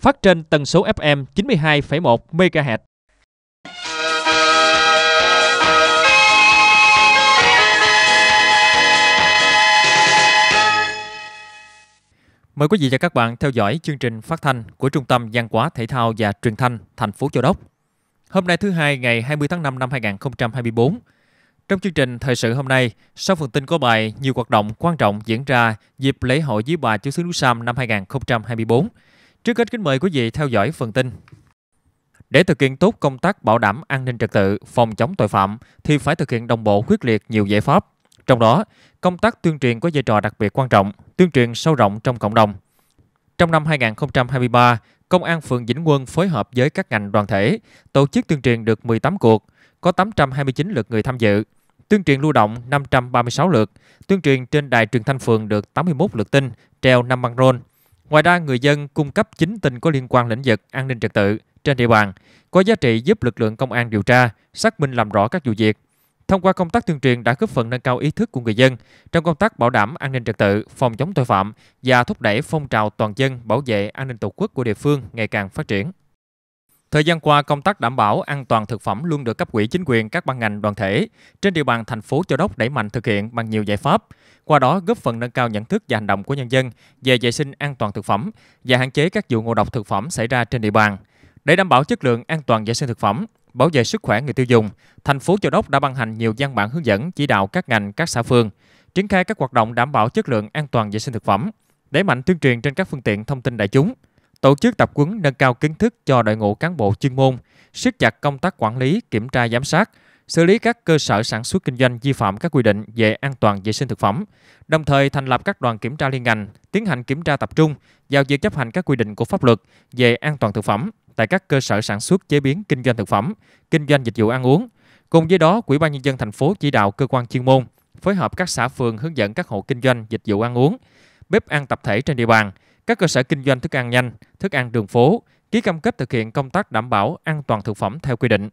phát trên tần số FM 92,1 MHz. Mời quý vị và các bạn theo dõi chương trình phát thanh của Trung tâm Văn hóa Thể thao và Truyền thanh thành phố Châu Đốc. Hôm nay thứ hai ngày 20 tháng 5 năm 2024. Trong chương trình thời sự hôm nay, sau phần tin có bài nhiều hoạt động quan trọng diễn ra dịp lễ hội dưới bà chúa xứ núi Sam năm 2024, Trước hết kính mời quý vị theo dõi phần tin. Để thực hiện tốt công tác bảo đảm an ninh trật tự, phòng chống tội phạm thì phải thực hiện đồng bộ quyết liệt nhiều giải pháp. Trong đó, công tác tuyên truyền có vai trò đặc biệt quan trọng, tuyên truyền sâu rộng trong cộng đồng. Trong năm 2023, Công an phường Vĩnh Quân phối hợp với các ngành đoàn thể tổ chức tuyên truyền được 18 cuộc, có 829 lượt người tham dự, tuyên truyền lưu động 536 lượt, tuyên truyền trên đài truyền thanh phường được 81 lượt tin, treo 5 băng rôn, Ngoài ra, người dân cung cấp chính tin có liên quan lĩnh vực an ninh trật tự trên địa bàn có giá trị giúp lực lượng công an điều tra, xác minh làm rõ các vụ việc. Thông qua công tác tuyên truyền đã góp phần nâng cao ý thức của người dân trong công tác bảo đảm an ninh trật tự, phòng chống tội phạm và thúc đẩy phong trào toàn dân bảo vệ an ninh tổ quốc của địa phương ngày càng phát triển. Thời gian qua, công tác đảm bảo an toàn thực phẩm luôn được cấp quỹ chính quyền các ban ngành đoàn thể trên địa bàn thành phố Châu Đốc đẩy mạnh thực hiện bằng nhiều giải pháp, qua đó góp phần nâng cao nhận thức và hành động của nhân dân về vệ sinh an toàn thực phẩm và hạn chế các vụ ngộ độc thực phẩm xảy ra trên địa bàn. Để đảm bảo chất lượng an toàn vệ sinh thực phẩm, bảo vệ sức khỏe người tiêu dùng, thành phố Châu Đốc đã ban hành nhiều văn bản hướng dẫn chỉ đạo các ngành, các xã phường triển khai các hoạt động đảm bảo chất lượng an toàn vệ sinh thực phẩm, đẩy mạnh tuyên truyền trên các phương tiện thông tin đại chúng, tổ chức tập huấn nâng cao kiến thức cho đội ngũ cán bộ chuyên môn, siết chặt công tác quản lý, kiểm tra giám sát, xử lý các cơ sở sản xuất kinh doanh vi phạm các quy định về an toàn vệ sinh thực phẩm, đồng thời thành lập các đoàn kiểm tra liên ngành, tiến hành kiểm tra tập trung giao việc chấp hành các quy định của pháp luật về an toàn thực phẩm tại các cơ sở sản xuất chế biến kinh doanh thực phẩm, kinh doanh dịch vụ ăn uống. Cùng với đó, Ủy ban nhân dân thành phố chỉ đạo cơ quan chuyên môn phối hợp các xã phường hướng dẫn các hộ kinh doanh dịch vụ ăn uống, bếp ăn tập thể trên địa bàn, các cơ sở kinh doanh thức ăn nhanh, thức ăn đường phố ký cam kết thực hiện công tác đảm bảo an toàn thực phẩm theo quy định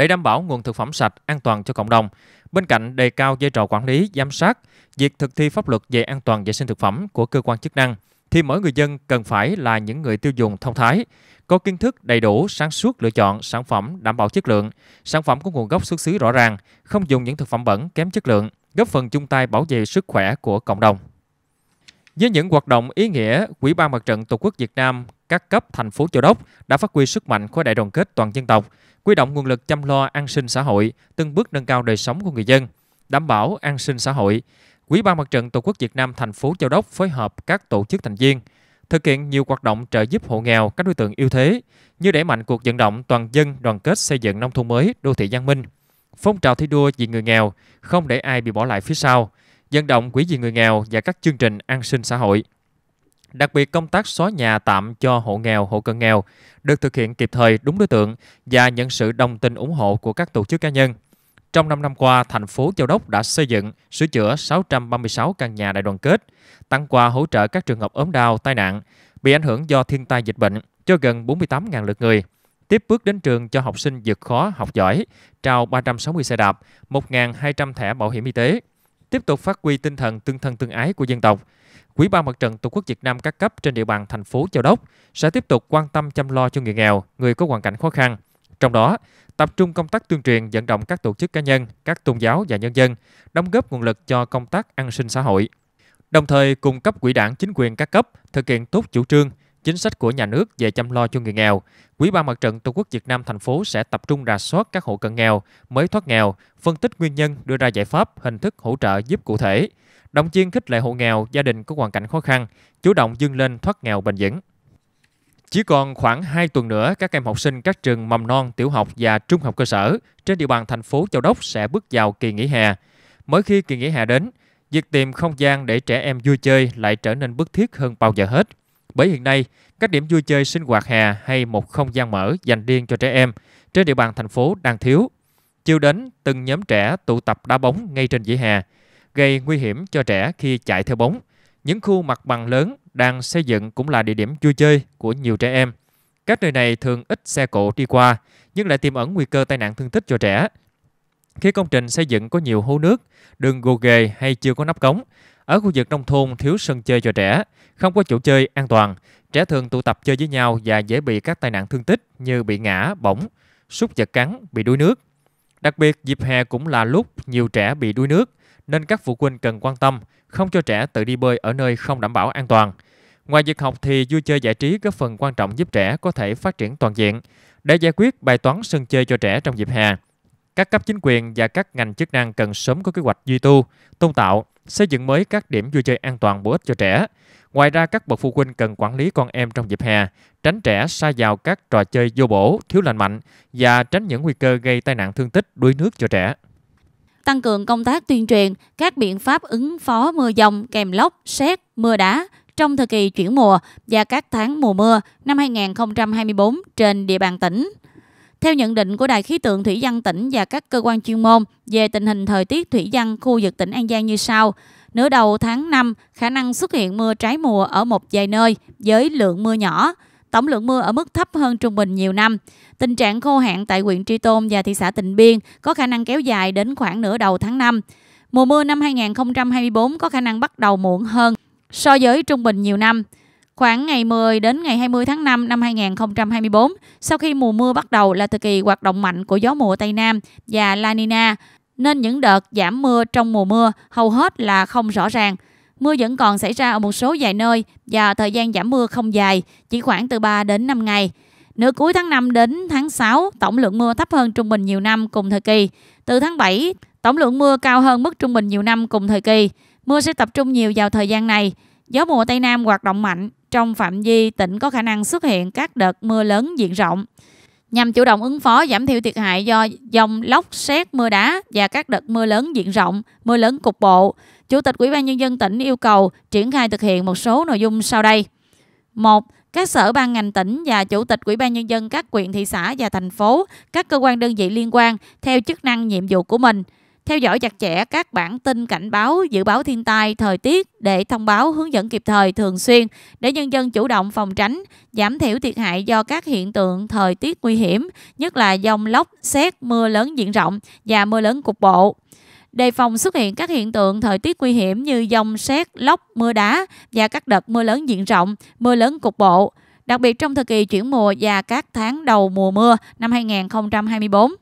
để đảm bảo nguồn thực phẩm sạch, an toàn cho cộng đồng. Bên cạnh đề cao vai trò quản lý, giám sát, việc thực thi pháp luật về an toàn vệ sinh thực phẩm của cơ quan chức năng thì mỗi người dân cần phải là những người tiêu dùng thông thái, có kiến thức đầy đủ, sáng suốt lựa chọn sản phẩm đảm bảo chất lượng, sản phẩm có nguồn gốc xuất xứ rõ ràng, không dùng những thực phẩm bẩn kém chất lượng, góp phần chung tay bảo vệ sức khỏe của cộng đồng. Với những hoạt động ý nghĩa, Quỹ ban Mặt trận Tổ quốc Việt Nam các cấp thành phố Châu Đốc đã phát huy sức mạnh khối đại đoàn kết toàn dân tộc, quy động nguồn lực chăm lo an sinh xã hội, từng bước nâng cao đời sống của người dân, đảm bảo an sinh xã hội. Quỹ ban mặt trận Tổ quốc Việt Nam thành phố Châu Đốc phối hợp các tổ chức thành viên thực hiện nhiều hoạt động trợ giúp hộ nghèo các đối tượng yếu thế như đẩy mạnh cuộc vận động toàn dân đoàn kết xây dựng nông thôn mới, đô thị văn minh, phong trào thi đua vì người nghèo, không để ai bị bỏ lại phía sau, vận động quỹ vì người nghèo và các chương trình an sinh xã hội. Đặc biệt công tác xóa nhà tạm cho hộ nghèo, hộ cận nghèo được thực hiện kịp thời, đúng đối tượng và nhận sự đồng tình ủng hộ của các tổ chức cá nhân. Trong 5 năm qua, thành phố Châu Đốc đã xây dựng, sửa chữa 636 căn nhà đại đoàn kết, tăng quà hỗ trợ các trường hợp ốm đau, tai nạn, bị ảnh hưởng do thiên tai dịch bệnh cho gần 48.000 lượt người. Tiếp bước đến trường cho học sinh vượt khó, học giỏi, trao 360 xe đạp, 1.200 thẻ bảo hiểm y tế. Tiếp tục phát huy tinh thần tương thân tương ái của dân tộc, Quỹ ban Mặt trận Tổ quốc Việt Nam các cấp trên địa bàn thành phố Châu Đốc sẽ tiếp tục quan tâm chăm lo cho người nghèo, người có hoàn cảnh khó khăn. Trong đó, tập trung công tác tuyên truyền vận động các tổ chức cá nhân, các tôn giáo và nhân dân đóng góp nguồn lực cho công tác an sinh xã hội. Đồng thời cùng cấp quỹ đảng chính quyền các cấp thực hiện tốt chủ trương, chính sách của nhà nước về chăm lo cho người nghèo, Quỹ ban Mặt trận Tổ quốc Việt Nam thành phố sẽ tập trung rà soát các hộ cận nghèo, mới thoát nghèo, phân tích nguyên nhân, đưa ra giải pháp, hình thức hỗ trợ giúp cụ thể, động viên khích lệ hộ nghèo, gia đình có hoàn cảnh khó khăn, chủ động vươn lên thoát nghèo bền vững. Chỉ còn khoảng 2 tuần nữa, các em học sinh các trường mầm non, tiểu học và trung học cơ sở trên địa bàn thành phố Châu Đốc sẽ bước vào kỳ nghỉ hè. Mới khi kỳ nghỉ hè đến, việc tìm không gian để trẻ em vui chơi lại trở nên bức thiết hơn bao giờ hết. Bởi hiện nay, các điểm vui chơi sinh hoạt hè hay một không gian mở dành riêng cho trẻ em trên địa bàn thành phố đang thiếu. Chiều đến, từng nhóm trẻ tụ tập đá bóng ngay trên vỉa hè, gây nguy hiểm cho trẻ khi chạy theo bóng. Những khu mặt bằng lớn đang xây dựng cũng là địa điểm vui chơi của nhiều trẻ em. Các nơi này thường ít xe cộ đi qua, nhưng lại tiềm ẩn nguy cơ tai nạn thương tích cho trẻ. Khi công trình xây dựng có nhiều hố nước, đường gồ ghề hay chưa có nắp cống, ở khu vực nông thôn thiếu sân chơi cho trẻ, không có chỗ chơi an toàn, trẻ thường tụ tập chơi với nhau và dễ bị các tai nạn thương tích như bị ngã, bỏng, súc vật cắn, bị đuối nước. Đặc biệt, dịp hè cũng là lúc nhiều trẻ bị đuối nước nên các phụ huynh cần quan tâm, không cho trẻ tự đi bơi ở nơi không đảm bảo an toàn. Ngoài việc học thì vui chơi giải trí góp phần quan trọng giúp trẻ có thể phát triển toàn diện để giải quyết bài toán sân chơi cho trẻ trong dịp hè. Các cấp chính quyền và các ngành chức năng cần sớm có kế hoạch duy tu, tôn tạo, xây dựng mới các điểm vui chơi an toàn bổ ích cho trẻ. Ngoài ra, các bậc phụ huynh cần quản lý con em trong dịp hè, tránh trẻ xa vào các trò chơi vô bổ, thiếu lành mạnh và tránh những nguy cơ gây tai nạn thương tích đuối nước cho trẻ tăng cường công tác tuyên truyền các biện pháp ứng phó mưa dòng kèm lốc, xét, mưa đá trong thời kỳ chuyển mùa và các tháng mùa mưa năm 2024 trên địa bàn tỉnh. Theo nhận định của Đài khí tượng thủy văn tỉnh và các cơ quan chuyên môn về tình hình thời tiết thủy văn khu vực tỉnh An Giang như sau, nửa đầu tháng 5 khả năng xuất hiện mưa trái mùa ở một vài nơi với lượng mưa nhỏ, Tổng lượng mưa ở mức thấp hơn trung bình nhiều năm. Tình trạng khô hạn tại huyện Tri Tôn và thị xã Tịnh Biên có khả năng kéo dài đến khoảng nửa đầu tháng 5. Mùa mưa năm 2024 có khả năng bắt đầu muộn hơn so với trung bình nhiều năm. Khoảng ngày 10 đến ngày 20 tháng 5 năm 2024, sau khi mùa mưa bắt đầu là thời kỳ hoạt động mạnh của gió mùa Tây Nam và La Nina, nên những đợt giảm mưa trong mùa mưa hầu hết là không rõ ràng – Mưa vẫn còn xảy ra ở một số vài nơi và thời gian giảm mưa không dài, chỉ khoảng từ 3 đến 5 ngày. Nửa cuối tháng 5 đến tháng 6, tổng lượng mưa thấp hơn trung bình nhiều năm cùng thời kỳ. Từ tháng 7, tổng lượng mưa cao hơn mức trung bình nhiều năm cùng thời kỳ. Mưa sẽ tập trung nhiều vào thời gian này. Gió mùa Tây Nam hoạt động mạnh, trong phạm vi tỉnh có khả năng xuất hiện các đợt mưa lớn diện rộng. Nhằm chủ động ứng phó giảm thiểu thiệt hại do dòng lốc, xét, mưa đá và các đợt mưa lớn diện rộng, mưa lớn cục bộ, Chủ tịch Ủy ban nhân dân tỉnh yêu cầu triển khai thực hiện một số nội dung sau đây. 1. Các sở ban ngành tỉnh và chủ tịch Ủy ban nhân dân các huyện thị xã và thành phố, các cơ quan đơn vị liên quan theo chức năng nhiệm vụ của mình theo dõi chặt chẽ các bản tin cảnh báo, dự báo thiên tai, thời tiết để thông báo hướng dẫn kịp thời thường xuyên để nhân dân chủ động phòng tránh, giảm thiểu thiệt hại do các hiện tượng thời tiết nguy hiểm, nhất là dòng lốc, xét, mưa lớn diện rộng và mưa lớn cục bộ đề phòng xuất hiện các hiện tượng thời tiết nguy hiểm như dông xét lốc, mưa đá và các đợt mưa lớn diện rộng, mưa lớn cục bộ, đặc biệt trong thời kỳ chuyển mùa và các tháng đầu mùa mưa năm 2024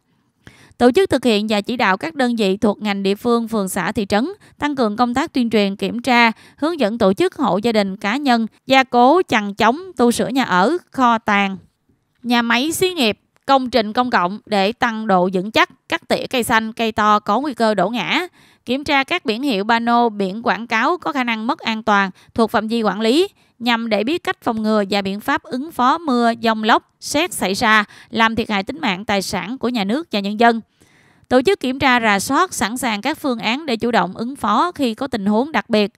tổ chức thực hiện và chỉ đạo các đơn vị thuộc ngành địa phương, phường xã, thị trấn tăng cường công tác tuyên truyền, kiểm tra, hướng dẫn tổ chức hộ gia đình cá nhân, gia cố, chằng chống, tu sửa nhà ở, kho tàng, nhà máy xí nghiệp, công trình công cộng để tăng độ vững chắc, cắt tỉa cây xanh, cây to có nguy cơ đổ ngã, kiểm tra các biển hiệu pano, biển quảng cáo có khả năng mất an toàn thuộc phạm vi quản lý nhằm để biết cách phòng ngừa và biện pháp ứng phó mưa, dông lốc, xét xảy ra làm thiệt hại tính mạng tài sản của nhà nước và nhân dân. Tổ chức kiểm tra rà soát sẵn sàng các phương án để chủ động ứng phó khi có tình huống đặc biệt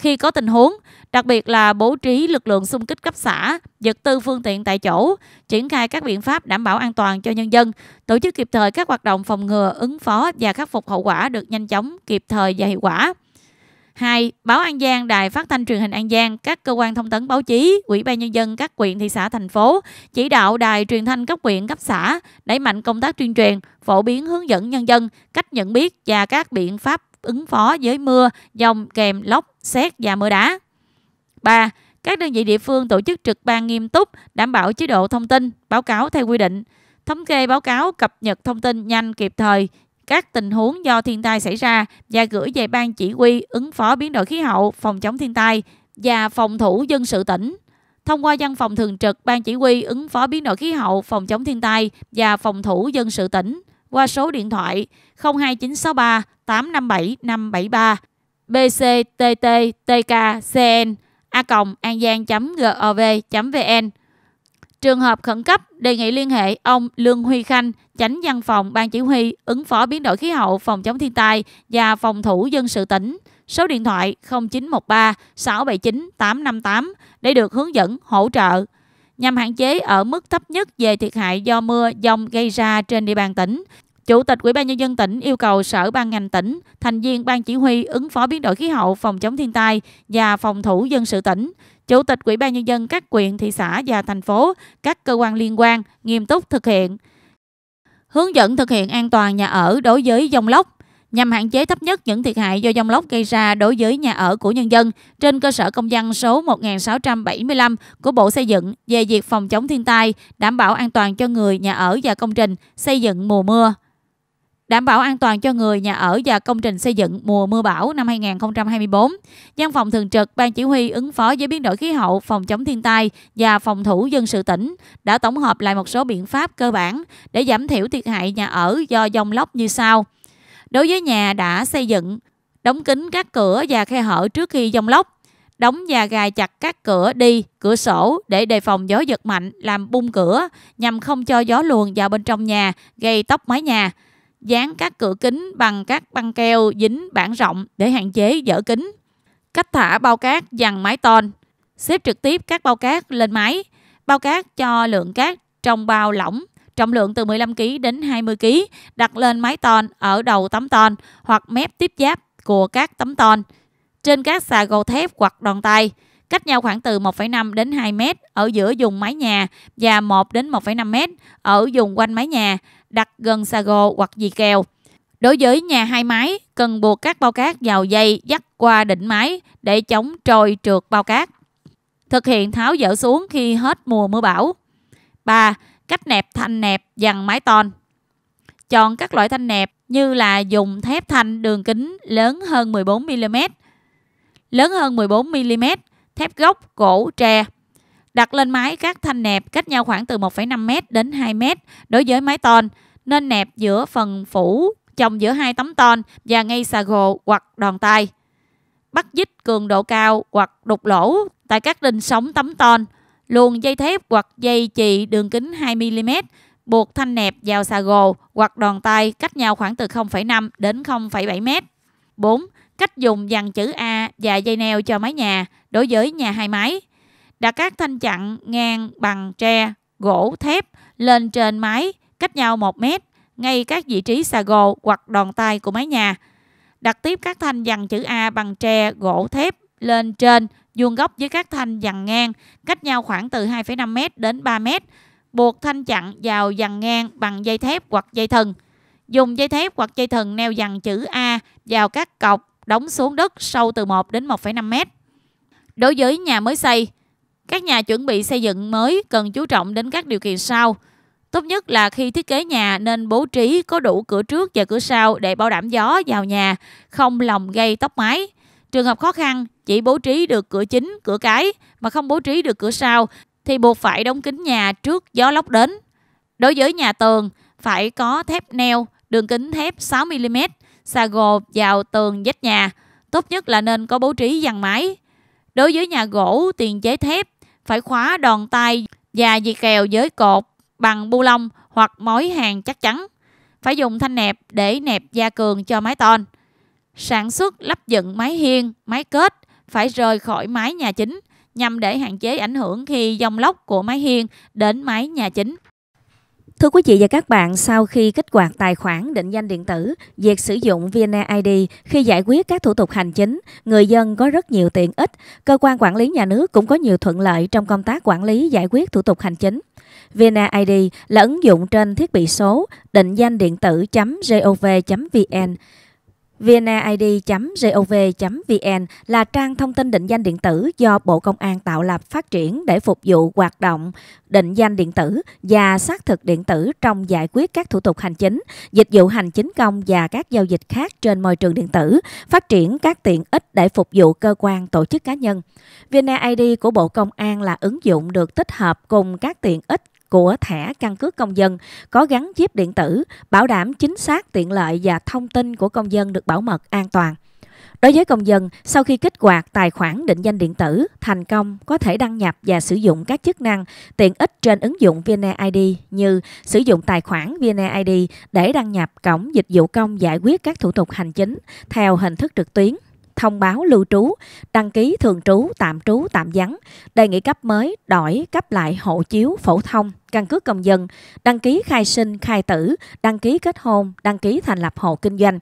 khi có tình huống, đặc biệt là bố trí lực lượng xung kích cấp xã, vật tư phương tiện tại chỗ, triển khai các biện pháp đảm bảo an toàn cho nhân dân, tổ chức kịp thời các hoạt động phòng ngừa, ứng phó và khắc phục hậu quả được nhanh chóng, kịp thời và hiệu quả. 2. Báo An Giang, Đài Phát thanh Truyền hình An Giang, các cơ quan thông tấn báo chí, Ủy ban nhân dân các quyện thị xã thành phố chỉ đạo đài truyền thanh cấp quyện cấp xã đẩy mạnh công tác tuyên truyền, phổ biến hướng dẫn nhân dân cách nhận biết và các biện pháp ứng phó với mưa, dòng kèm lốc, xét và mưa đá. 3. Các đơn vị địa phương tổ chức trực ban nghiêm túc, đảm bảo chế độ thông tin, báo cáo theo quy định, thống kê báo cáo cập nhật thông tin nhanh kịp thời các tình huống do thiên tai xảy ra và gửi về ban chỉ huy ứng phó biến đổi khí hậu, phòng chống thiên tai và phòng thủ dân sự tỉnh thông qua văn phòng thường trực ban chỉ huy ứng phó biến đổi khí hậu, phòng chống thiên tai và phòng thủ dân sự tỉnh qua số điện thoại 02963 857 573 bctt tkcn a angiang.gov.vn Trường hợp khẩn cấp đề nghị liên hệ ông Lương Huy Khanh, Chánh Văn phòng Ban Chỉ huy ứng phó biến đổi khí hậu phòng chống thiên tai và phòng thủ dân sự tỉnh số điện thoại 0913 679 858 để được hướng dẫn hỗ trợ nhằm hạn chế ở mức thấp nhất về thiệt hại do mưa dông gây ra trên địa bàn tỉnh. Chủ tịch Ủy ban nhân dân tỉnh yêu cầu Sở ban ngành tỉnh, thành viên ban chỉ huy ứng phó biến đổi khí hậu, phòng chống thiên tai và phòng thủ dân sự tỉnh, Chủ tịch Ủy ban nhân dân các quyện, thị xã và thành phố, các cơ quan liên quan nghiêm túc thực hiện hướng dẫn thực hiện an toàn nhà ở đối với dòng lốc nhằm hạn chế thấp nhất những thiệt hại do dông lốc gây ra đối với nhà ở của nhân dân trên cơ sở công văn số 1675 của Bộ Xây dựng về việc phòng chống thiên tai, đảm bảo an toàn cho người, nhà ở và công trình xây dựng mùa mưa đảm bảo an toàn cho người, nhà ở và công trình xây dựng mùa mưa bão năm 2024. Văn phòng thường trực Ban Chỉ huy ứng phó với biến đổi khí hậu, phòng chống thiên tai và phòng thủ dân sự tỉnh đã tổng hợp lại một số biện pháp cơ bản để giảm thiểu thiệt hại nhà ở do dòng lốc như sau. Đối với nhà đã xây dựng, đóng kín các cửa và khe hở trước khi dông lốc, đóng và gài chặt các cửa đi, cửa sổ để đề phòng gió giật mạnh làm bung cửa nhằm không cho gió luồn vào bên trong nhà, gây tốc mái nhà. Dán các cửa kính bằng các băng keo dính bản rộng để hạn chế dở kính. Cách thả bao cát dằn mái tôn, xếp trực tiếp các bao cát lên máy, bao cát cho lượng cát trong bao lỏng trọng lượng từ 15 kg đến 20 kg, đặt lên mái tôn ở đầu tấm tôn hoặc mép tiếp giáp của các tấm tôn trên các xà gầu thép hoặc đòn tay, cách nhau khoảng từ 1,5 đến 2 m ở giữa dùng mái nhà và 1 đến 1,5 m ở dùng quanh mái nhà, đặt gần xà gồ hoặc dì kèo. Đối với nhà hai mái, cần buộc các bao cát vào dây dắt qua đỉnh mái để chống trôi trượt bao cát. Thực hiện tháo dỡ xuống khi hết mùa mưa bão. 3. Cách nẹp thanh nẹp dằn mái tôn Chọn các loại thanh nẹp như là dùng thép thanh đường kính lớn hơn 14mm, lớn hơn 14mm, thép gốc, gỗ, tre. Đặt lên máy các thanh nẹp cách nhau khoảng từ 1,5m đến 2m đối với mái tôn nên nẹp giữa phần phủ chồng giữa hai tấm tôn và ngay xà gồ hoặc đòn tay. Bắt dít cường độ cao hoặc đục lỗ tại các đinh sóng tấm tôn luồn dây thép hoặc dây chì đường kính 2mm buộc thanh nẹp vào xà gồ hoặc đòn tay cách nhau khoảng từ 0,5 đến 0,7m. 4. Cách dùng dàn chữ A và dây neo cho mái nhà đối với nhà hai mái. Đặt các thanh chặn ngang bằng tre, gỗ, thép lên trên mái cách nhau 1m ngay các vị trí xà gồ hoặc đòn tay của mái nhà. Đặt tiếp các thanh dàn chữ A bằng tre, gỗ, thép lên trên vuông góc với các thanh dằn ngang cách nhau khoảng từ 2,5m đến 3m, buộc thanh chặn vào dằn ngang bằng dây thép hoặc dây thần. Dùng dây thép hoặc dây thần neo dằn chữ A vào các cọc đóng xuống đất sâu từ 1 đến 1,5m. Đối với nhà mới xây, các nhà chuẩn bị xây dựng mới cần chú trọng đến các điều kiện sau. Tốt nhất là khi thiết kế nhà nên bố trí có đủ cửa trước và cửa sau để bảo đảm gió vào nhà, không lòng gây tốc mái. Trường hợp khó khăn, chỉ bố trí được cửa chính, cửa cái mà không bố trí được cửa sau thì buộc phải đóng kính nhà trước gió lốc đến. Đối với nhà tường, phải có thép neo, đường kính thép 6mm, xà gồ vào tường dách nhà. Tốt nhất là nên có bố trí dàn máy. Đối với nhà gỗ tiền chế thép, phải khóa đòn tay và dì kèo với cột bằng bu lông hoặc mối hàng chắc chắn. Phải dùng thanh nẹp để nẹp gia cường cho mái tôn. Sản xuất lắp dựng mái hiên, mái kết phải rời khỏi mái nhà chính nhằm để hạn chế ảnh hưởng khi dòng lốc của mái hiên đến mái nhà chính. Thưa quý vị và các bạn, sau khi kích hoạt tài khoản định danh điện tử, việc sử dụng VNeID khi giải quyết các thủ tục hành chính, người dân có rất nhiều tiện ích, cơ quan quản lý nhà nước cũng có nhiều thuận lợi trong công tác quản lý giải quyết thủ tục hành chính. VNeID là ứng dụng trên thiết bị số định danh điện tử.gov.vn vnaid.gov.vn là trang thông tin định danh điện tử do Bộ Công an tạo lập phát triển để phục vụ hoạt động định danh điện tử và xác thực điện tử trong giải quyết các thủ tục hành chính, dịch vụ hành chính công và các giao dịch khác trên môi trường điện tử, phát triển các tiện ích để phục vụ cơ quan tổ chức cá nhân. VNAID của Bộ Công an là ứng dụng được tích hợp cùng các tiện ích của thẻ căn cước công dân có gắn chip điện tử, bảo đảm chính xác, tiện lợi và thông tin của công dân được bảo mật an toàn. Đối với công dân, sau khi kích hoạt tài khoản định danh điện tử, thành công có thể đăng nhập và sử dụng các chức năng tiện ích trên ứng dụng VNeID như sử dụng tài khoản VNeID để đăng nhập cổng dịch vụ công giải quyết các thủ tục hành chính theo hình thức trực tuyến thông báo lưu trú, đăng ký thường trú, tạm trú, tạm vắng, đề nghị cấp mới, đổi, cấp lại hộ chiếu phổ thông, căn cước công dân, đăng ký khai sinh, khai tử, đăng ký kết hôn, đăng ký thành lập hộ kinh doanh.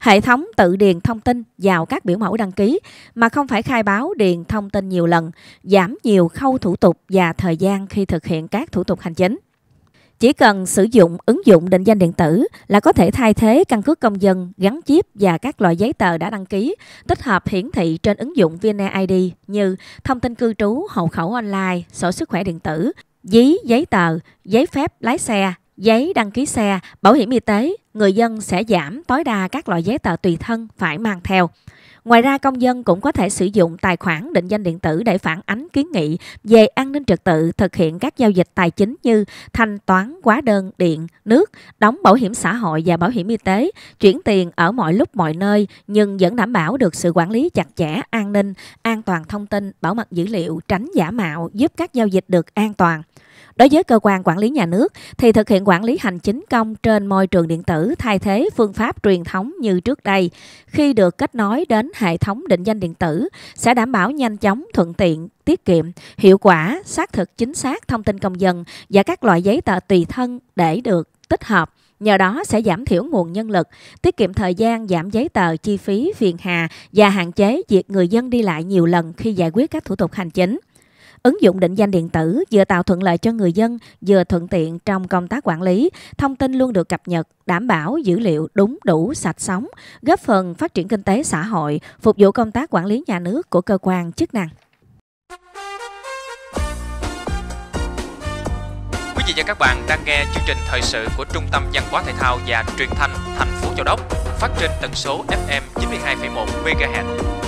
Hệ thống tự điền thông tin vào các biểu mẫu đăng ký mà không phải khai báo điền thông tin nhiều lần, giảm nhiều khâu thủ tục và thời gian khi thực hiện các thủ tục hành chính. Chỉ cần sử dụng ứng dụng định danh điện tử là có thể thay thế căn cước công dân gắn chip và các loại giấy tờ đã đăng ký, tích hợp hiển thị trên ứng dụng VNeID như thông tin cư trú, hộ khẩu online, sổ sức khỏe điện tử, giấy giấy tờ, giấy phép lái xe, giấy đăng ký xe, bảo hiểm y tế, người dân sẽ giảm tối đa các loại giấy tờ tùy thân phải mang theo. Ngoài ra, công dân cũng có thể sử dụng tài khoản định danh điện tử để phản ánh kiến nghị về an ninh trật tự, thực hiện các giao dịch tài chính như thanh toán hóa đơn điện, nước, đóng bảo hiểm xã hội và bảo hiểm y tế, chuyển tiền ở mọi lúc mọi nơi nhưng vẫn đảm bảo được sự quản lý chặt chẽ, an ninh, an toàn thông tin, bảo mật dữ liệu, tránh giả mạo, giúp các giao dịch được an toàn. Đối với cơ quan quản lý nhà nước thì thực hiện quản lý hành chính công trên môi trường điện tử thay thế phương pháp truyền thống như trước đây khi được kết nối đến hệ thống định danh điện tử sẽ đảm bảo nhanh chóng, thuận tiện, tiết kiệm, hiệu quả, xác thực chính xác thông tin công dân và các loại giấy tờ tùy thân để được tích hợp Nhờ đó sẽ giảm thiểu nguồn nhân lực, tiết kiệm thời gian giảm giấy tờ, chi phí, phiền hà và hạn chế việc người dân đi lại nhiều lần khi giải quyết các thủ tục hành chính. Ứng dụng định danh điện tử vừa tạo thuận lợi cho người dân, vừa thuận tiện trong công tác quản lý, thông tin luôn được cập nhật, đảm bảo dữ liệu đúng đủ sạch sống, góp phần phát triển kinh tế xã hội, phục vụ công tác quản lý nhà nước của cơ quan chức năng. Quý vị và các bạn đang nghe chương trình thời sự của Trung tâm Văn hóa Thể thao và Truyền thanh thành phố Châu Đốc, phát trên tần số FM 92,1 MHz.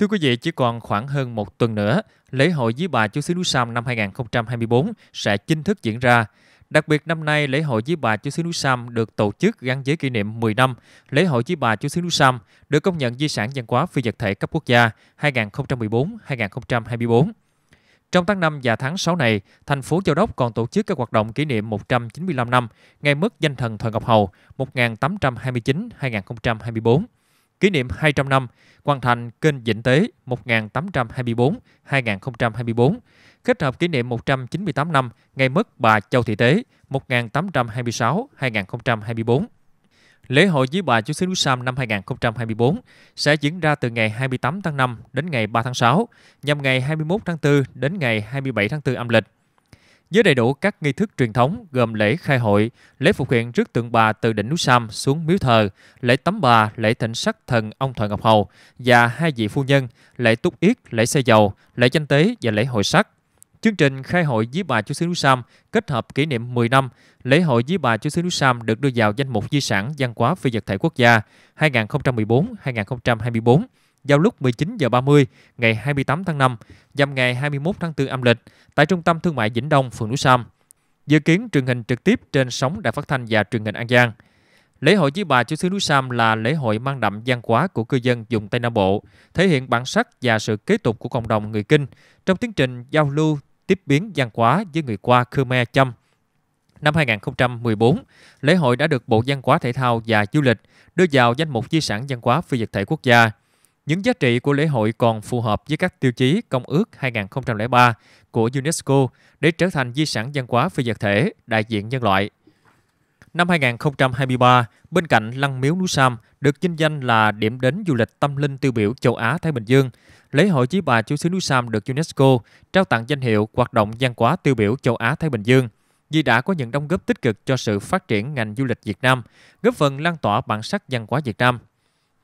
Thưa quý vị, chỉ còn khoảng hơn một tuần nữa, lễ hội dưới Bà chú Xứ Núi Sam năm 2024 sẽ chính thức diễn ra. Đặc biệt năm nay, lễ hội dưới Bà chú Xứ Núi Sam được tổ chức gắn với kỷ niệm 10 năm lễ hội dưới Bà chú Xứ Núi Sam được công nhận di sản văn hóa phi vật thể cấp quốc gia 2014-2024. Trong tháng 5 và tháng 6 này, thành phố Châu Đốc còn tổ chức các hoạt động kỷ niệm 195 năm ngày mất danh thần thuận Ngọc Hầu 1829-2024 kỷ niệm 200 năm hoàn thành kênh Vĩnh Tế 1824-2024, kết hợp kỷ niệm 198 năm ngày mất bà Châu Thị Tế 1826-2024. Lễ hội với bà Chúa Xứ Núi Sam năm 2024 sẽ diễn ra từ ngày 28 tháng 5 đến ngày 3 tháng 6, nhằm ngày 21 tháng 4 đến ngày 27 tháng 4 âm lịch với đầy đủ các nghi thức truyền thống gồm lễ khai hội, lễ phục hiện rước tượng bà từ đỉnh núi Sam xuống miếu thờ, lễ tắm bà, lễ thỉnh sắc thần ông Thoại Ngọc Hầu và hai vị phu nhân, lễ túc yết, lễ xây dầu, lễ chanh tế và lễ hội sắc. Chương trình khai hội với bà Chúa xứ núi Sam kết hợp kỷ niệm 10 năm lễ hội với bà Chúa xứ núi Sam được đưa vào danh mục di sản văn hóa phi vật thể quốc gia 2014-2024 vào lúc 19 giờ 30 ngày 28 tháng 5 dằm ngày 21 tháng 4 âm lịch tại Trung tâm Thương mại Vĩnh Đông, phường Núi Sam. Dự kiến truyền hình trực tiếp trên sóng Đài Phát thanh và Truyền hình An Giang. Lễ hội Chí Bà Chúa xứ núi Sam là lễ hội mang đậm văn hóa của cư dân vùng Tây Nam Bộ, thể hiện bản sắc và sự kế tục của cộng đồng người Kinh trong tiến trình giao lưu tiếp biến văn hóa với người qua Khmer Chăm. Năm 2014, lễ hội đã được Bộ Văn hóa Thể thao và Du lịch đưa vào danh mục di sản văn hóa phi vật thể quốc gia. Những giá trị của lễ hội còn phù hợp với các tiêu chí Công ước 2003 của UNESCO để trở thành di sản văn hóa phi vật thể đại diện nhân loại. Năm 2023, bên cạnh Lăng Miếu Núi Sam được vinh danh là điểm đến du lịch tâm linh tiêu biểu châu Á-Thái Bình Dương, lễ hội Chí Bà Chú xứ Núi Sam được UNESCO trao tặng danh hiệu hoạt động văn hóa tiêu biểu châu Á-Thái Bình Dương vì đã có những đóng góp tích cực cho sự phát triển ngành du lịch Việt Nam, góp phần lan tỏa bản sắc văn hóa Việt Nam –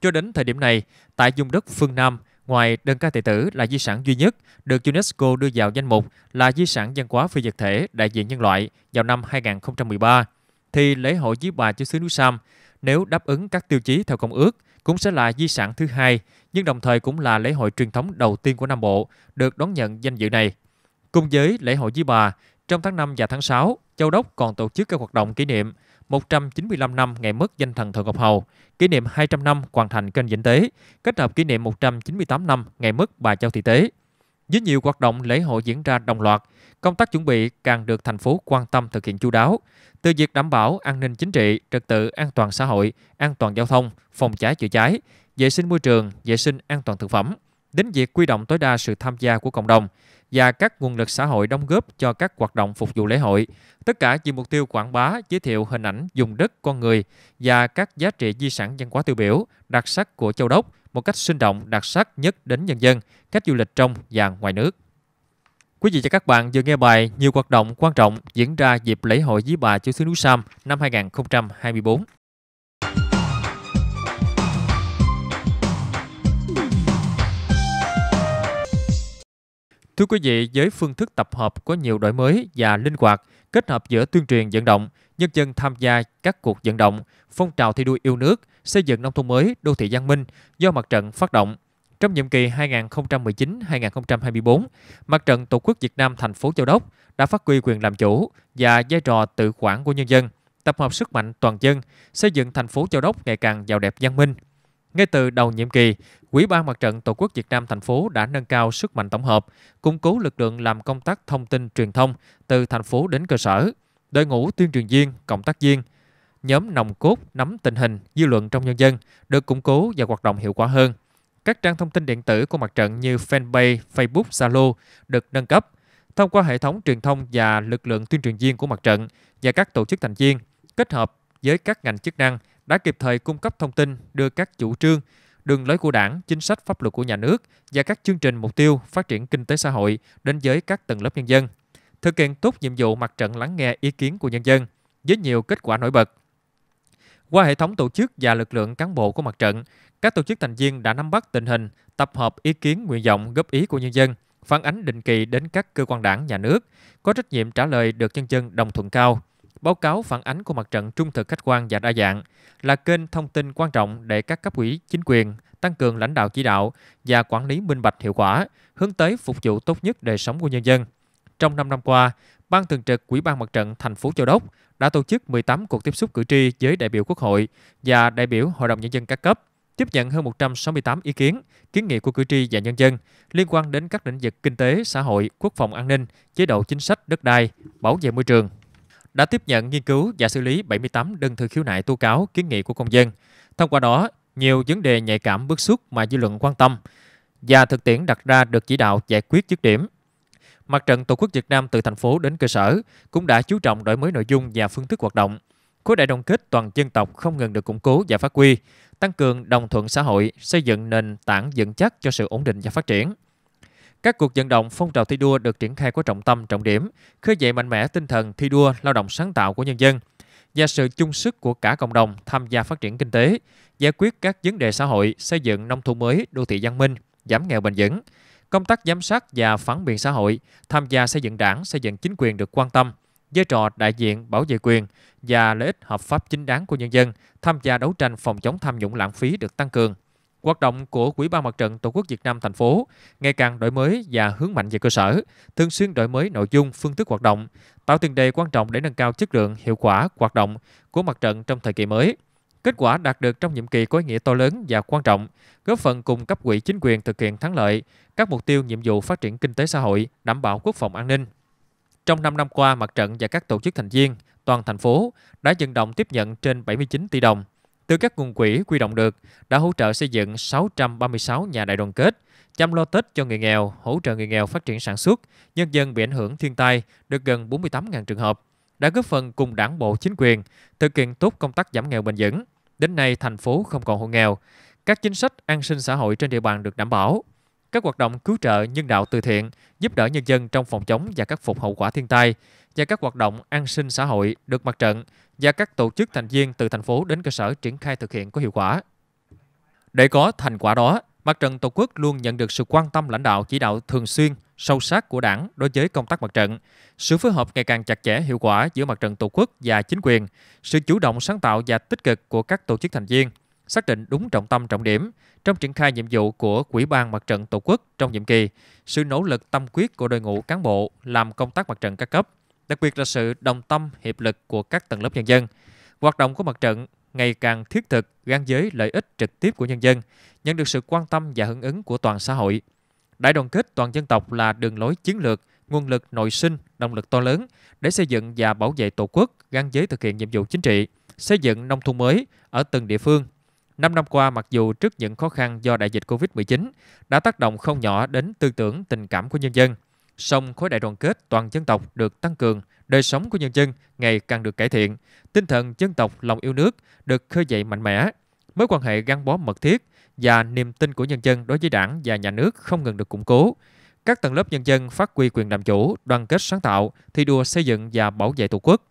cho đến thời điểm này, tại vùng đất phương Nam, ngoài đơn ca tài tử là di sản duy nhất được UNESCO đưa vào danh mục là di sản văn hóa phi vật thể đại diện nhân loại vào năm 2013, thì lễ hội với bà chữ xứ núi Sam, nếu đáp ứng các tiêu chí theo công ước, cũng sẽ là di sản thứ hai, nhưng đồng thời cũng là lễ hội truyền thống đầu tiên của Nam Bộ được đón nhận danh dự này. Cùng với lễ hội với bà, trong tháng 5 và tháng 6, Châu Đốc còn tổ chức các hoạt động kỷ niệm 195 năm ngày mất danh thần Thượng Ngọc Hầu, kỷ niệm 200 năm hoàn thành kênh dĩnh Tế, kết hợp kỷ niệm 198 năm ngày mất bà Châu Thị Tế. Với nhiều hoạt động lễ hội diễn ra đồng loạt, công tác chuẩn bị càng được thành phố quan tâm thực hiện chú đáo. Từ việc đảm bảo an ninh chính trị, trật tự an toàn xã hội, an toàn giao thông, phòng cháy chữa cháy, vệ sinh môi trường, vệ sinh an toàn thực phẩm, đến việc quy động tối đa sự tham gia của cộng đồng, và các nguồn lực xã hội đóng góp cho các hoạt động phục vụ lễ hội. Tất cả vì mục tiêu quảng bá, giới thiệu hình ảnh dùng đất, con người và các giá trị di sản văn hóa tiêu biểu, đặc sắc của Châu Đốc một cách sinh động, đặc sắc nhất đến nhân dân, khách du lịch trong và ngoài nước. Quý vị và các bạn vừa nghe bài Nhiều hoạt động quan trọng diễn ra dịp lễ hội Dí Bà Chúa xứ Núi Sam năm 2024. Thưa quý vị, với phương thức tập hợp có nhiều đổi mới và linh hoạt, kết hợp giữa tuyên truyền vận động, nhân dân tham gia các cuộc vận động, phong trào thi đua yêu nước, xây dựng nông thôn mới, đô thị văn minh do mặt trận phát động. Trong nhiệm kỳ 2019-2024, Mặt trận Tổ quốc Việt Nam thành phố Châu Đốc đã phát huy quyền làm chủ và vai trò tự quản của nhân dân, tập hợp sức mạnh toàn dân, xây dựng thành phố Châu Đốc ngày càng giàu đẹp văn minh, ngay từ đầu nhiệm kỳ, Quỹ ban Mặt trận Tổ quốc Việt Nam thành phố đã nâng cao sức mạnh tổng hợp, củng cố lực lượng làm công tác thông tin truyền thông từ thành phố đến cơ sở, đội ngũ tuyên truyền viên, cộng tác viên, nhóm nòng cốt nắm tình hình, dư luận trong nhân dân được củng cố và hoạt động hiệu quả hơn. Các trang thông tin điện tử của mặt trận như fanpage, Facebook, Zalo được nâng cấp. Thông qua hệ thống truyền thông và lực lượng tuyên truyền viên của mặt trận và các tổ chức thành viên, kết hợp với các ngành chức năng đã kịp thời cung cấp thông tin, đưa các chủ trương, đường lối của Đảng, chính sách pháp luật của nhà nước và các chương trình mục tiêu phát triển kinh tế xã hội đến với các tầng lớp nhân dân, thực hiện tốt nhiệm vụ mặt trận lắng nghe ý kiến của nhân dân với nhiều kết quả nổi bật. Qua hệ thống tổ chức và lực lượng cán bộ của mặt trận, các tổ chức thành viên đã nắm bắt tình hình, tập hợp ý kiến nguyện vọng góp ý của nhân dân, phản ánh định kỳ đến các cơ quan đảng, nhà nước, có trách nhiệm trả lời được nhân dân đồng thuận cao. Báo cáo phản ánh của mặt trận trung thực khách quan và đa dạng là kênh thông tin quan trọng để các cấp ủy chính quyền tăng cường lãnh đạo chỉ đạo và quản lý minh bạch hiệu quả, hướng tới phục vụ tốt nhất đời sống của nhân dân. Trong 5 năm qua, Ban Thường trực Ủy ban Mặt trận thành phố Châu Đốc đã tổ chức 18 cuộc tiếp xúc cử tri với đại biểu Quốc hội và đại biểu Hội đồng nhân dân các cấp, tiếp nhận hơn 168 ý kiến, kiến nghị của cử tri và nhân dân liên quan đến các lĩnh vực kinh tế, xã hội, quốc phòng an ninh, chế độ chính sách đất đai, bảo vệ môi trường đã tiếp nhận nghiên cứu và xử lý 78 đơn thư khiếu nại tố cáo kiến nghị của công dân. Thông qua đó, nhiều vấn đề nhạy cảm bức xúc mà dư luận quan tâm và thực tiễn đặt ra được chỉ đạo giải quyết dứt điểm. Mặt trận Tổ quốc Việt Nam từ thành phố đến cơ sở cũng đã chú trọng đổi mới nội dung và phương thức hoạt động. Khối đại đoàn kết toàn dân tộc không ngừng được củng cố và phát huy, tăng cường đồng thuận xã hội, xây dựng nền tảng vững chắc cho sự ổn định và phát triển. Các cuộc vận động phong trào thi đua được triển khai có trọng tâm, trọng điểm, khơi dậy mạnh mẽ tinh thần thi đua, lao động sáng tạo của nhân dân và sự chung sức của cả cộng đồng tham gia phát triển kinh tế, giải quyết các vấn đề xã hội, xây dựng nông thôn mới, đô thị văn minh, giảm nghèo bền vững. Công tác giám sát và phản biện xã hội, tham gia xây dựng đảng, xây dựng chính quyền được quan tâm, vai trò đại diện bảo vệ quyền và lợi ích hợp pháp chính đáng của nhân dân, tham gia đấu tranh phòng chống tham nhũng lãng phí được tăng cường. Hoạt động của Quỹ ban Mặt trận Tổ quốc Việt Nam thành phố ngày càng đổi mới và hướng mạnh về cơ sở, thường xuyên đổi mới nội dung, phương thức hoạt động, tạo tiền đề quan trọng để nâng cao chất lượng, hiệu quả hoạt động của mặt trận trong thời kỳ mới. Kết quả đạt được trong nhiệm kỳ có ý nghĩa to lớn và quan trọng, góp phần cùng cấp quỹ chính quyền thực hiện thắng lợi các mục tiêu nhiệm vụ phát triển kinh tế xã hội, đảm bảo quốc phòng an ninh. Trong 5 năm qua, mặt trận và các tổ chức thành viên toàn thành phố đã vận động tiếp nhận trên 79 tỷ đồng từ các nguồn quỹ quy động được đã hỗ trợ xây dựng 636 nhà đại đoàn kết, chăm lo Tết cho người nghèo, hỗ trợ người nghèo phát triển sản xuất, nhân dân bị ảnh hưởng thiên tai được gần 48.000 trường hợp, đã góp phần cùng đảng bộ chính quyền thực hiện tốt công tác giảm nghèo bền vững. Đến nay, thành phố không còn hộ nghèo. Các chính sách an sinh xã hội trên địa bàn được đảm bảo. Các hoạt động cứu trợ nhân đạo từ thiện giúp đỡ nhân dân trong phòng chống và khắc phục hậu quả thiên tai và các hoạt động an sinh xã hội được mặt trận, và các tổ chức thành viên từ thành phố đến cơ sở triển khai thực hiện có hiệu quả. Để có thành quả đó, Mặt trận Tổ quốc luôn nhận được sự quan tâm lãnh đạo chỉ đạo thường xuyên, sâu sát của Đảng đối với công tác mặt trận, sự phối hợp ngày càng chặt chẽ hiệu quả giữa mặt trận Tổ quốc và chính quyền, sự chủ động sáng tạo và tích cực của các tổ chức thành viên, xác định đúng trọng tâm trọng điểm trong triển khai nhiệm vụ của Quỹ ban Mặt trận Tổ quốc trong nhiệm kỳ, sự nỗ lực tâm quyết của đội ngũ cán bộ làm công tác mặt trận các cấp, đặc biệt là sự đồng tâm hiệp lực của các tầng lớp nhân dân. Hoạt động của mặt trận ngày càng thiết thực gắn với lợi ích trực tiếp của nhân dân, nhận được sự quan tâm và hưởng ứng của toàn xã hội. Đại đoàn kết toàn dân tộc là đường lối chiến lược, nguồn lực nội sinh, động lực to lớn để xây dựng và bảo vệ Tổ quốc gắn với thực hiện nhiệm vụ chính trị, xây dựng nông thôn mới ở từng địa phương. Năm năm qua, mặc dù trước những khó khăn do đại dịch COVID-19 đã tác động không nhỏ đến tư tưởng, tình cảm của nhân dân, song khối đại đoàn kết toàn dân tộc được tăng cường, đời sống của nhân dân ngày càng được cải thiện, tinh thần dân tộc lòng yêu nước được khơi dậy mạnh mẽ, mối quan hệ gắn bó mật thiết và niềm tin của nhân dân đối với đảng và nhà nước không ngừng được củng cố. Các tầng lớp nhân dân phát huy quyền làm chủ, đoàn kết sáng tạo, thi đua xây dựng và bảo vệ Tổ quốc.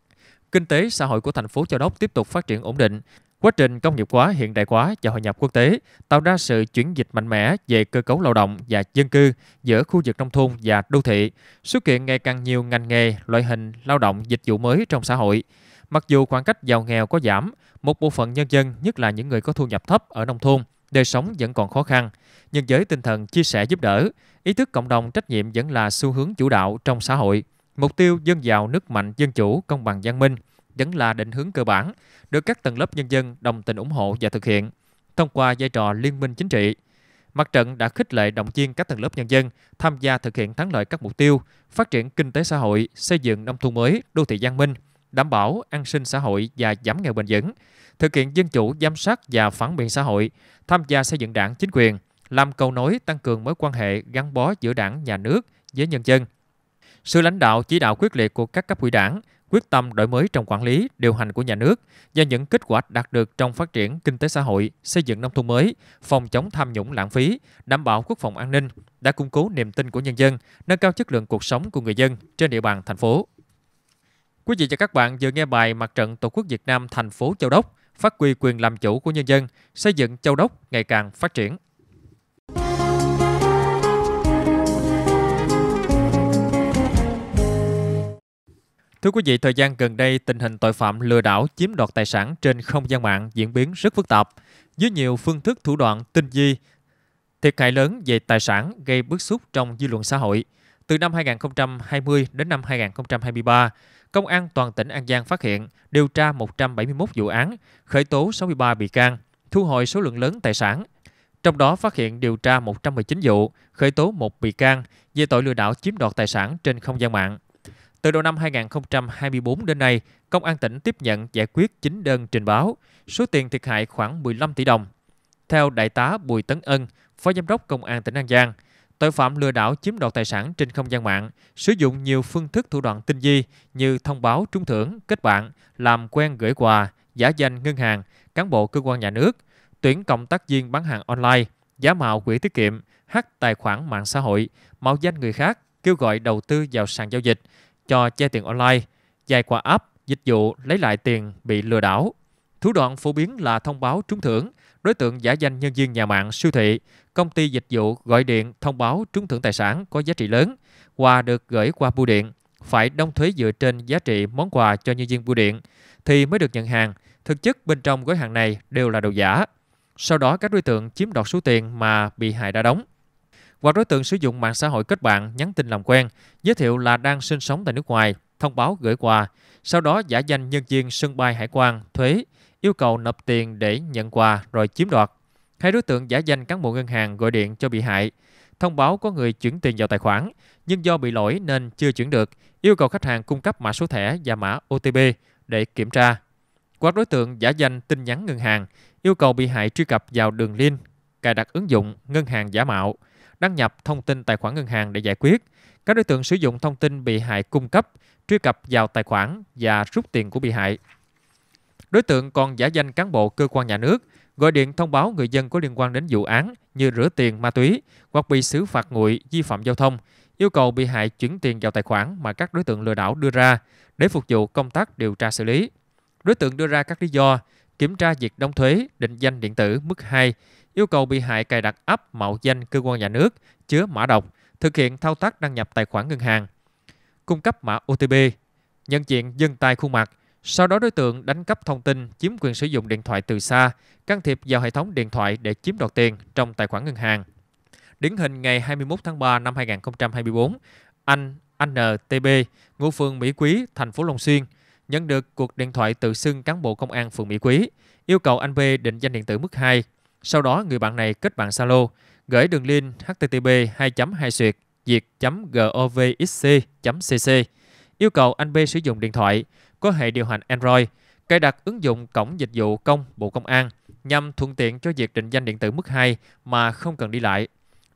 Kinh tế xã hội của thành phố Châu Đốc tiếp tục phát triển ổn định, Quá trình công nghiệp hóa, hiện đại hóa và hội nhập quốc tế tạo ra sự chuyển dịch mạnh mẽ về cơ cấu lao động và dân cư giữa khu vực nông thôn và đô thị, xuất hiện ngày càng nhiều ngành nghề, loại hình lao động dịch vụ mới trong xã hội. Mặc dù khoảng cách giàu nghèo có giảm, một bộ phận nhân dân, nhất là những người có thu nhập thấp ở nông thôn, đời sống vẫn còn khó khăn, nhưng với tinh thần chia sẻ giúp đỡ, ý thức cộng đồng trách nhiệm vẫn là xu hướng chủ đạo trong xã hội. Mục tiêu dân giàu, nước mạnh, dân chủ, công bằng văn minh – vẫn là định hướng cơ bản, được các tầng lớp nhân dân đồng tình ủng hộ và thực hiện, thông qua vai trò liên minh chính trị. Mặt trận đã khích lệ động viên các tầng lớp nhân dân tham gia thực hiện thắng lợi các mục tiêu, phát triển kinh tế xã hội, xây dựng nông thôn mới, đô thị văn minh, đảm bảo an sinh xã hội và giảm nghèo bền vững, thực hiện dân chủ, giám sát và phản biện xã hội, tham gia xây dựng đảng chính quyền, làm cầu nối tăng cường mối quan hệ gắn bó giữa đảng, nhà nước với nhân dân. Sự lãnh đạo chỉ đạo quyết liệt của các cấp ủy đảng, quyết tâm đổi mới trong quản lý, điều hành của nhà nước do những kết quả đạt được trong phát triển kinh tế xã hội, xây dựng nông thôn mới, phòng chống tham nhũng lãng phí, đảm bảo quốc phòng an ninh đã củng cố niềm tin của nhân dân, nâng cao chất lượng cuộc sống của người dân trên địa bàn thành phố. Quý vị và các bạn vừa nghe bài Mặt trận Tổ quốc Việt Nam thành phố Châu Đốc phát huy quyền làm chủ của nhân dân, xây dựng Châu Đốc ngày càng phát triển. Thưa quý vị, thời gian gần đây, tình hình tội phạm lừa đảo chiếm đoạt tài sản trên không gian mạng diễn biến rất phức tạp, với nhiều phương thức thủ đoạn tinh vi, thiệt hại lớn về tài sản gây bức xúc trong dư luận xã hội. Từ năm 2020 đến năm 2023, Công an toàn tỉnh An Giang phát hiện điều tra 171 vụ án, khởi tố 63 bị can, thu hồi số lượng lớn tài sản. Trong đó phát hiện điều tra 119 vụ, khởi tố 1 bị can về tội lừa đảo chiếm đoạt tài sản trên không gian mạng. Từ đầu năm 2024 đến nay, Công an tỉnh tiếp nhận giải quyết 9 đơn trình báo, số tiền thiệt hại khoảng 15 tỷ đồng. Theo Đại tá Bùi Tấn Ân, Phó Giám đốc Công an tỉnh An Giang, tội phạm lừa đảo chiếm đoạt tài sản trên không gian mạng sử dụng nhiều phương thức thủ đoạn tinh vi như thông báo trúng thưởng, kết bạn, làm quen gửi quà, giả danh ngân hàng, cán bộ cơ quan nhà nước, tuyển cộng tác viên bán hàng online, giả mạo quỹ tiết kiệm, hack tài khoản mạng xã hội, mạo danh người khác, kêu gọi đầu tư vào sàn giao dịch, cho che tiền online, dài qua app, dịch vụ lấy lại tiền bị lừa đảo. Thủ đoạn phổ biến là thông báo trúng thưởng, đối tượng giả danh nhân viên nhà mạng siêu thị, công ty dịch vụ gọi điện thông báo trúng thưởng tài sản có giá trị lớn, quà được gửi qua bưu điện, phải đóng thuế dựa trên giá trị món quà cho nhân viên bưu điện thì mới được nhận hàng. Thực chất bên trong gói hàng này đều là đồ giả. Sau đó các đối tượng chiếm đoạt số tiền mà bị hại đã đóng. Hoặc đối tượng sử dụng mạng xã hội kết bạn, nhắn tin làm quen, giới thiệu là đang sinh sống tại nước ngoài, thông báo gửi quà, sau đó giả danh nhân viên sân bay hải quan, thuế, yêu cầu nộp tiền để nhận quà rồi chiếm đoạt. Hai đối tượng giả danh cán bộ ngân hàng gọi điện cho bị hại, thông báo có người chuyển tiền vào tài khoản, nhưng do bị lỗi nên chưa chuyển được, yêu cầu khách hàng cung cấp mã số thẻ và mã OTP để kiểm tra. Qua đối tượng giả danh tin nhắn ngân hàng, yêu cầu bị hại truy cập vào đường link, cài đặt ứng dụng ngân hàng giả mạo, đăng nhập thông tin tài khoản ngân hàng để giải quyết. Các đối tượng sử dụng thông tin bị hại cung cấp, truy cập vào tài khoản và rút tiền của bị hại. Đối tượng còn giả danh cán bộ cơ quan nhà nước, gọi điện thông báo người dân có liên quan đến vụ án như rửa tiền ma túy hoặc bị xử phạt nguội, vi phạm giao thông, yêu cầu bị hại chuyển tiền vào tài khoản mà các đối tượng lừa đảo đưa ra để phục vụ công tác điều tra xử lý. Đối tượng đưa ra các lý do kiểm tra việc đóng thuế định danh điện tử mức 2, yêu cầu bị hại cài đặt app mạo danh cơ quan nhà nước chứa mã độc, thực hiện thao tác đăng nhập tài khoản ngân hàng, cung cấp mã OTP, nhận diện dân tay khuôn mặt, sau đó đối tượng đánh cắp thông tin chiếm quyền sử dụng điện thoại từ xa, can thiệp vào hệ thống điện thoại để chiếm đoạt tiền trong tài khoản ngân hàng. Điển hình ngày 21 tháng 3 năm 2024, anh anh NTB, ngụ phường Mỹ Quý, thành phố Long Xuyên, nhận được cuộc điện thoại tự xưng cán bộ công an phường Mỹ Quý, yêu cầu anh B định danh điện tử mức 2. Sau đó người bạn này kết bạn Zalo, gửi đường link http 2 2 suyệt diệt govxc cc yêu cầu anh B sử dụng điện thoại có hệ điều hành Android, cài đặt ứng dụng cổng dịch vụ công Bộ Công an nhằm thuận tiện cho việc định danh điện tử mức 2 mà không cần đi lại.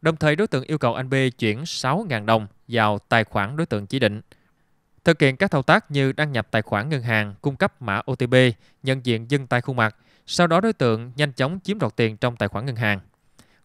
Đồng thời đối tượng yêu cầu anh B chuyển 6.000 đồng vào tài khoản đối tượng chỉ định. Thực hiện các thao tác như đăng nhập tài khoản ngân hàng, cung cấp mã OTP, nhận diện dân tay khuôn mặt, sau đó đối tượng nhanh chóng chiếm đoạt tiền trong tài khoản ngân hàng.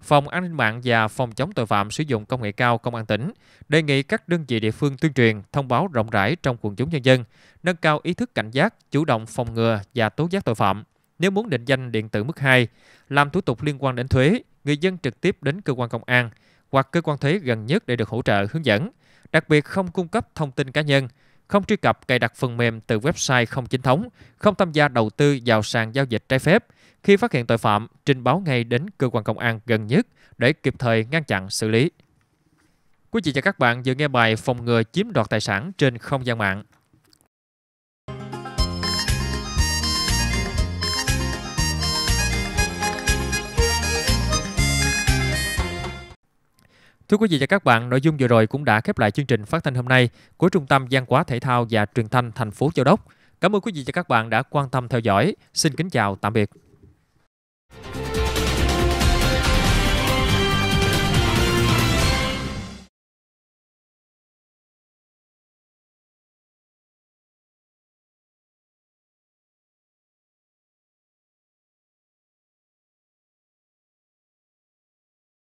Phòng an ninh mạng và phòng chống tội phạm sử dụng công nghệ cao Công an tỉnh đề nghị các đơn vị địa phương tuyên truyền, thông báo rộng rãi trong quần chúng nhân dân, nâng cao ý thức cảnh giác, chủ động phòng ngừa và tố giác tội phạm. Nếu muốn định danh điện tử mức 2, làm thủ tục liên quan đến thuế, người dân trực tiếp đến cơ quan công an hoặc cơ quan thuế gần nhất để được hỗ trợ hướng dẫn. Đặc biệt không cung cấp thông tin cá nhân, không truy cập cài đặt phần mềm từ website không chính thống, không tham gia đầu tư vào sàn giao dịch trái phép. Khi phát hiện tội phạm, trình báo ngay đến cơ quan công an gần nhất để kịp thời ngăn chặn xử lý. Quý vị và các bạn vừa nghe bài phòng ngừa chiếm đoạt tài sản trên không gian mạng Thưa quý vị và các bạn, nội dung vừa rồi cũng đã khép lại chương trình phát thanh hôm nay của Trung tâm Văn hóa Thể thao và Truyền thanh thành phố Châu Đốc. Cảm ơn quý vị và các bạn đã quan tâm theo dõi. Xin kính chào, tạm biệt.